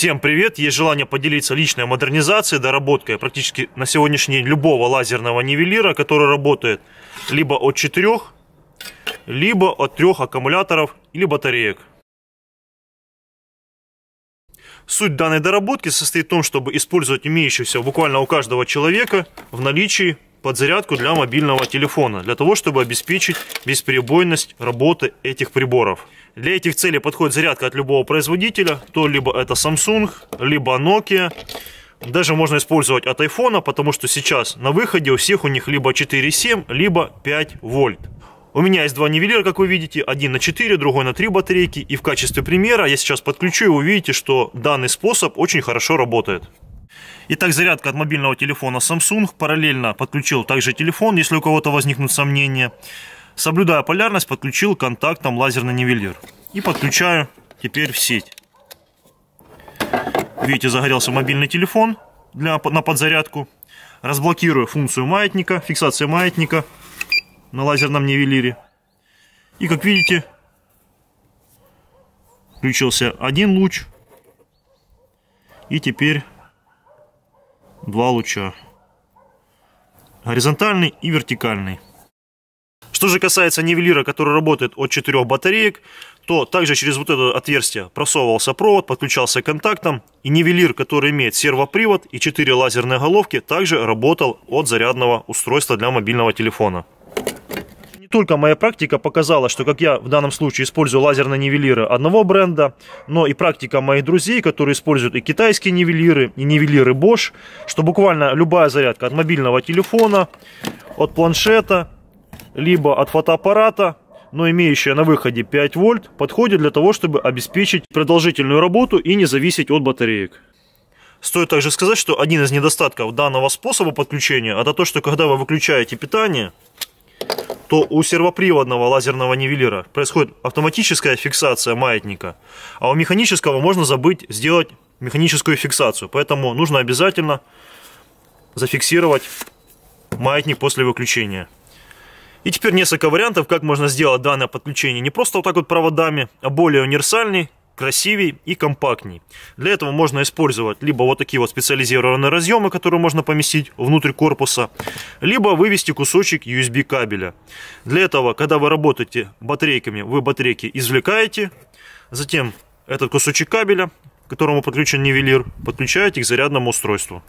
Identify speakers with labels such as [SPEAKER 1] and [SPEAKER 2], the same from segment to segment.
[SPEAKER 1] Всем привет! Есть желание поделиться личной модернизацией, доработкой практически на сегодняшний день любого лазерного нивелира, который работает либо от 4, либо от 3 аккумуляторов или батареек. Суть данной доработки состоит в том, чтобы использовать имеющиеся буквально у каждого человека в наличии подзарядку для мобильного телефона, для того, чтобы обеспечить бесперебойность работы этих приборов. Для этих целей подходит зарядка от любого производителя, то либо это Samsung, либо Nokia. Даже можно использовать от iPhone, потому что сейчас на выходе у всех у них либо 4,7, либо 5 вольт. У меня есть два нивелира, как вы видите, один на 4, другой на 3 батарейки. И в качестве примера я сейчас подключу и увидите, что данный способ очень хорошо работает. Итак, зарядка от мобильного телефона Samsung. Параллельно подключил также телефон, если у кого-то возникнут сомнения. Соблюдая полярность, подключил контактом лазерный нивелир. И подключаю теперь в сеть. Видите, загорелся мобильный телефон для, на подзарядку. Разблокирую функцию маятника, фиксация маятника на лазерном нивелире. И как видите, включился один луч. И теперь два луча. Горизонтальный и вертикальный. Что же касается нивелира, который работает от четырех батареек, то также через вот это отверстие просовывался провод, подключался к контактам, и нивелир, который имеет сервопривод и четыре лазерные головки, также работал от зарядного устройства для мобильного телефона только моя практика показала, что как я в данном случае использую лазерные нивелиры одного бренда, но и практика моих друзей, которые используют и китайские нивелиры, и нивелиры Bosch, что буквально любая зарядка от мобильного телефона, от планшета, либо от фотоаппарата, но имеющая на выходе 5 вольт, подходит для того, чтобы обеспечить продолжительную работу и не зависеть от батареек. Стоит также сказать, что один из недостатков данного способа подключения, это то, что когда вы выключаете питание, то у сервоприводного лазерного нивелира происходит автоматическая фиксация маятника, а у механического можно забыть сделать механическую фиксацию. Поэтому нужно обязательно зафиксировать маятник после выключения. И теперь несколько вариантов, как можно сделать данное подключение не просто вот так вот проводами, а более универсальный, красивей и компактней. Для этого можно использовать либо вот такие вот специализированные разъемы, которые можно поместить внутрь корпуса, либо вывести кусочек USB кабеля. Для этого, когда вы работаете батарейками, вы батарейки извлекаете, затем этот кусочек кабеля, к которому подключен нивелир, подключаете к зарядному устройству.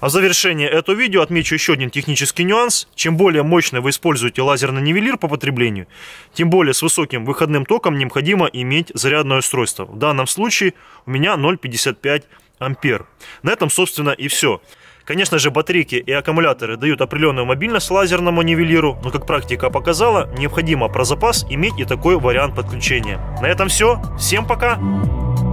[SPEAKER 1] А в завершение этого видео отмечу еще один технический нюанс. Чем более мощно вы используете лазерный нивелир по потреблению, тем более с высоким выходным током необходимо иметь зарядное устройство. В данном случае у меня 0,55 ампер. На этом, собственно, и все. Конечно же, батарейки и аккумуляторы дают определенную мобильность лазерному нивелиру, но, как практика показала, необходимо про запас иметь и такой вариант подключения. На этом все. Всем пока!